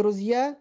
друзья.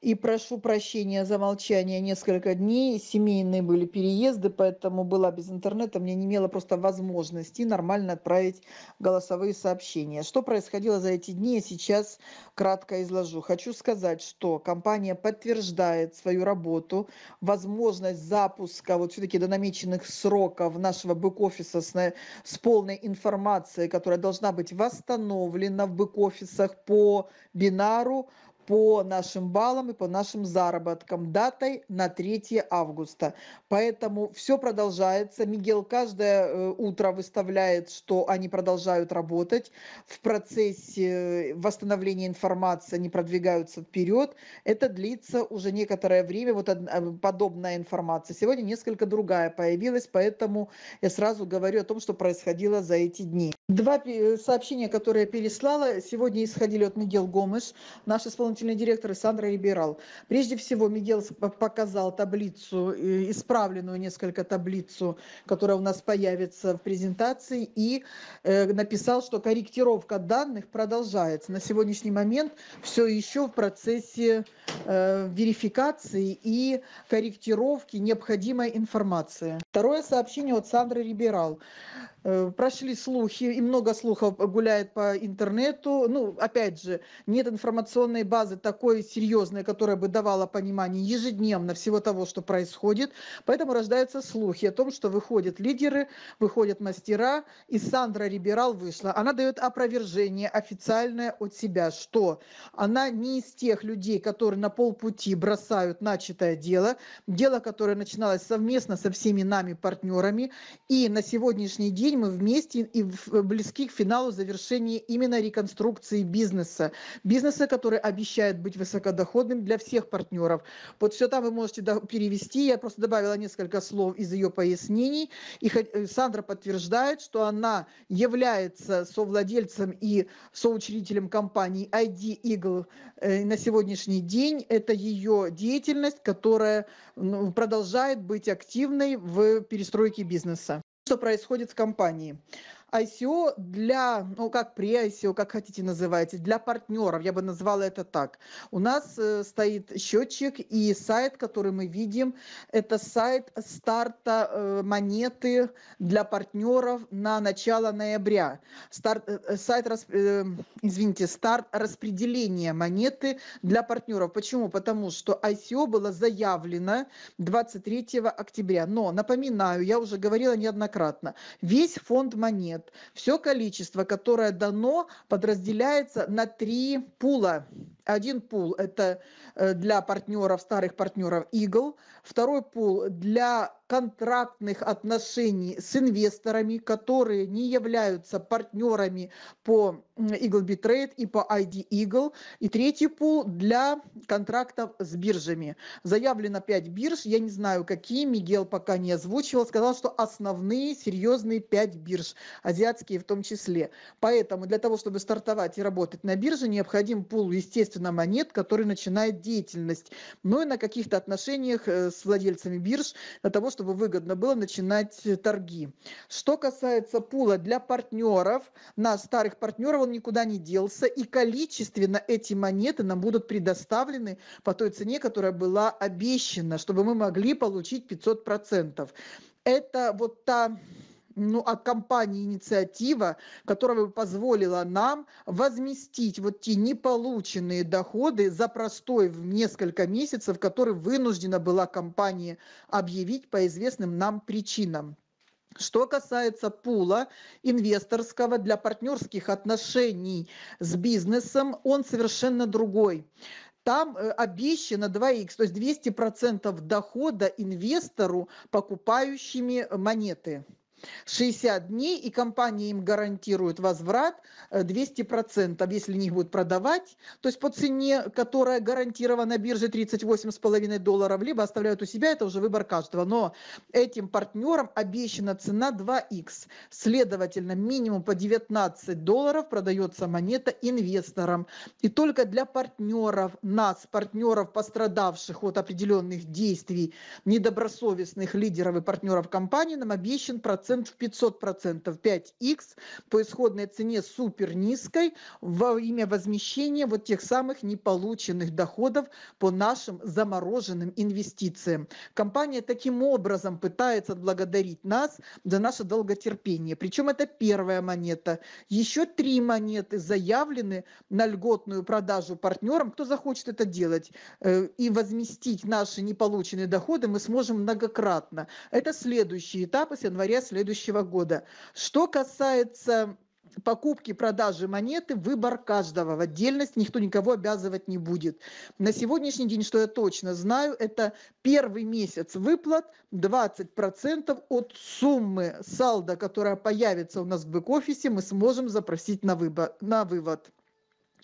И прошу прощения за молчание несколько дней. Семейные были переезды, поэтому была без интернета. Мне не имела просто возможности нормально отправить голосовые сообщения. Что происходило за эти дни, я сейчас кратко изложу. Хочу сказать, что компания подтверждает свою работу, возможность запуска вот все-таки до намеченных сроков нашего бэк-офиса с, с полной информацией, которая должна быть восстановлена в бэк-офисах по бинару по нашим баллам и по нашим заработкам датой на 3 августа. Поэтому все продолжается. Мигел каждое э, утро выставляет, что они продолжают работать. В процессе э, восстановления информации они продвигаются вперед. Это длится уже некоторое время. Вот э, подобная информация. Сегодня несколько другая появилась, поэтому я сразу говорю о том, что происходило за эти дни. Два э, сообщения, которые я переслала, сегодня исходили от Мигел Гомеш, наш исполнительный директор, и Сандра Либерал. Прежде всего, Мигел показал таблицу, э, исправленную несколько таблицу, которая у нас появится в презентации, и э, написал, что корректировка данных продолжается. На сегодняшний момент все еще в процессе верификации и корректировки необходимой информации. Второе сообщение от Сандры Либерал. Э, прошли слухи, и много слухов гуляет по интернету. Ну, опять же, нет информационной базы такой серьезной, которая бы давала понимание ежедневно всего того, что происходит. Поэтому рождаются слухи о том, что выходят лидеры, выходят мастера, и Сандра Риберал вышла. Она дает опровержение официальное от себя, что она не из тех людей, которые на полпути бросают начатое дело, дело, которое начиналось совместно со всеми нами партнерами, и на сегодняшний день мы вместе и э, близки к финалу завершения именно реконструкции бизнеса. Бизнеса, который обещает быть высокодоходным для всех партнеров. Вот все там вы можете перевести. Я просто добавила несколько слов из ее пояснений. И э, Сандра подтверждает, что она является совладельцем и соучредителем компании ID Eagle э, на сегодняшний день. Это ее деятельность, которая ну, продолжает быть активной в перестройке бизнеса что происходит в компании ICO для, ну как при ICO, как хотите называйте, для партнеров, я бы назвала это так. У нас э, стоит счетчик и сайт, который мы видим, это сайт старта э, монеты для партнеров на начало ноября. Старт, э, сайт, извините, старт распределения монеты для партнеров. Почему? Потому что ICO было заявлено 23 октября. Но, напоминаю, я уже говорила неоднократно, весь фонд монет все количество, которое дано, подразделяется на три пула. Один пул – это э, для партнеров, старых партнеров Eagle. Второй пул – для контрактных отношений с инвесторами, которые не являются партнерами по Eagle Bitrate и по ID Eagle. И третий пул для контрактов с биржами. Заявлено 5 бирж, я не знаю какие, Мигел пока не озвучивал, сказал, что основные серьезные 5 бирж, азиатские в том числе. Поэтому для того, чтобы стартовать и работать на бирже, необходим пул, естественно, цена монет, который начинает деятельность, но ну и на каких-то отношениях э, с владельцами бирж для того, чтобы выгодно было начинать э, торги. Что касается пула для партнеров, на старых партнеров он никуда не делся, и количественно эти монеты нам будут предоставлены по той цене, которая была обещана, чтобы мы могли получить 500%. Это вот та ну, от а компании «Инициатива», которая бы позволила нам возместить вот те неполученные доходы за простой в несколько месяцев, который вынуждена была компания объявить по известным нам причинам. Что касается пула инвесторского для партнерских отношений с бизнесом, он совершенно другой там э, обещано 2х, то есть 200% дохода инвестору, покупающими монеты. 60 дней, и компания им гарантирует возврат 200%, э, если не будут продавать, то есть по цене, которая гарантирована бирже 38,5 долларов, либо оставляют у себя, это уже выбор каждого. Но этим партнерам обещана цена 2 x Следовательно, минимум по 19 долларов продается монета инвесторам. И только для партнеров, нас, партнеров, пострадавших от определенных действий, недобросовестных лидеров и партнеров компании, нам обещан процент 500%, процентов, 5 x по исходной цене супер низкой во имя возмещения вот тех самых неполученных доходов по нашим замороженным инвестициям. Компания таким образом пытается благодарить нас за наше долготерпение. Причем это первая монета. Еще три монеты заявлены на льготную продажу партнерам, кто захочет это делать. Э, и возместить наши неполученные доходы мы сможем многократно. Это следующий этап из января следующего следующего года. Что касается покупки, продажи монеты, выбор каждого в отдельность, никто никого обязывать не будет. На сегодняшний день, что я точно знаю, это первый месяц выплат 20% от суммы салда, которая появится у нас в бэк-офисе, мы сможем запросить на, выбор, на вывод.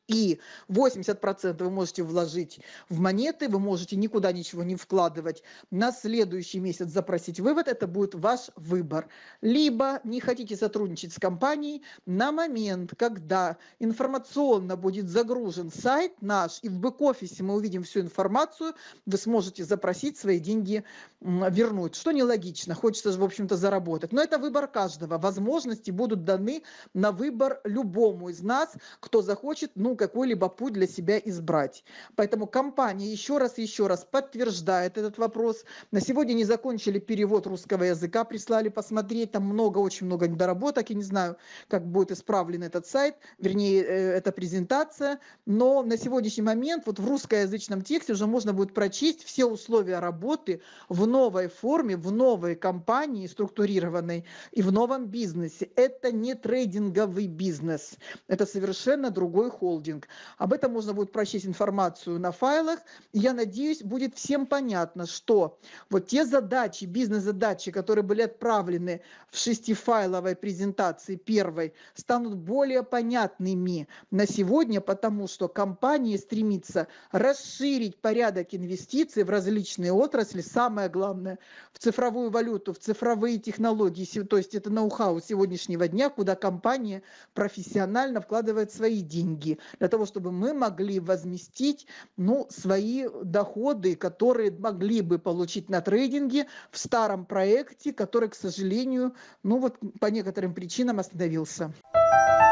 И 80% вы можете вложить в монеты, вы можете никуда ничего не вкладывать. На следующий месяц запросить вывод, это будет ваш выбор. Либо не хотите сотрудничать с компанией, на момент, когда информационно будет загружен сайт наш, и в бэк-офисе мы увидим всю информацию, вы сможете запросить свои деньги вернуть, что нелогично, хочется же, в общем-то, заработать. Но это выбор каждого. Возможности будут даны на выбор любому из нас, кто захочет, ну, какой-либо путь для себя избрать. Поэтому компания еще раз еще раз подтверждает этот вопрос. На сегодня не закончили перевод русского языка, прислали посмотреть, там много, очень много недоработок, я не знаю, как будет исправлен этот сайт, вернее, э, эта презентация, но на сегодняшний момент вот в русскоязычном тексте уже можно будет прочесть все условия работы в новой форме, в новой компании структурированной и в новом бизнесе. Это не трейдинговый бизнес, это совершенно другой холдинг онбординг. Об этом можно будет прочесть информацию на файлах. я надеюсь, будет всем понятно, что вот те задачи, бизнес-задачи, которые были отправлены в шестифайловой презентации первой, станут более понятными на сегодня, потому что компания стремится расширить порядок инвестиций в различные отрасли, самое главное, в цифровую валюту, в цифровые технологии, то есть это ноу-хау сегодняшнего дня, куда компания профессионально вкладывает свои деньги для того, чтобы мы могли возместить ну, свои доходы, которые могли бы получить на трейдинге в старом проекте, который, к сожалению, ну вот по некоторым причинам остановился. Thank you